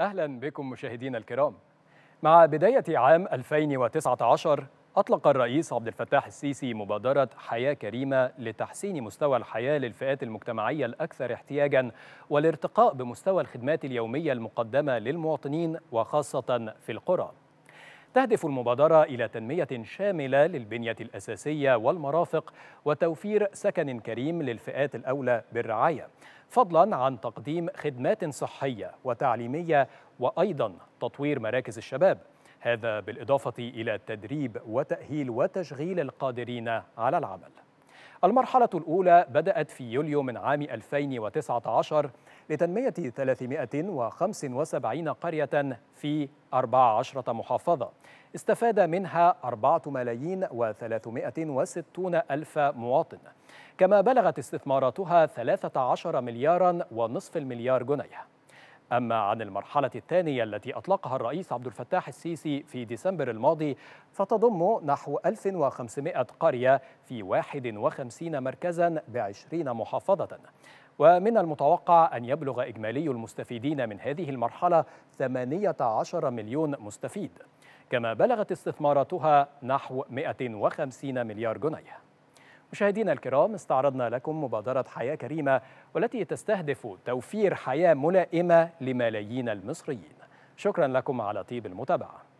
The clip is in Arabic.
أهلا بكم مشاهدينا الكرام مع بداية عام 2019 أطلق الرئيس عبد الفتاح السيسي مبادرة حياة كريمة لتحسين مستوى الحياة للفئات المجتمعية الأكثر احتياجا والارتقاء بمستوى الخدمات اليومية المقدمة للمواطنين وخاصة في القرى تهدف المبادرة إلى تنمية شاملة للبنية الأساسية والمرافق وتوفير سكن كريم للفئات الأولى بالرعاية فضلا عن تقديم خدمات صحية وتعليمية وأيضا تطوير مراكز الشباب هذا بالإضافة إلى تدريب وتأهيل وتشغيل القادرين على العمل المرحلة الأولى بدأت في يوليو من عام 2019 لتنمية 375 قرية في 14 محافظة استفاد منها 4 ملايين و360 ألف مواطن كما بلغت استثماراتها 13 مليارا ونصف المليار جنيه أما عن المرحلة الثانية التي أطلقها الرئيس عبد الفتاح السيسي في ديسمبر الماضي فتضم نحو 1500 قرية في 51 مركزا ب 20 محافظة ومن المتوقع أن يبلغ إجمالي المستفيدين من هذه المرحلة 18 مليون مستفيد كما بلغت استثماراتها نحو 150 مليار جنيه مشاهدينا الكرام استعرضنا لكم مبادرة حياة كريمة والتي تستهدف توفير حياة ملائمة لملايين المصريين شكرا لكم على طيب المتابعه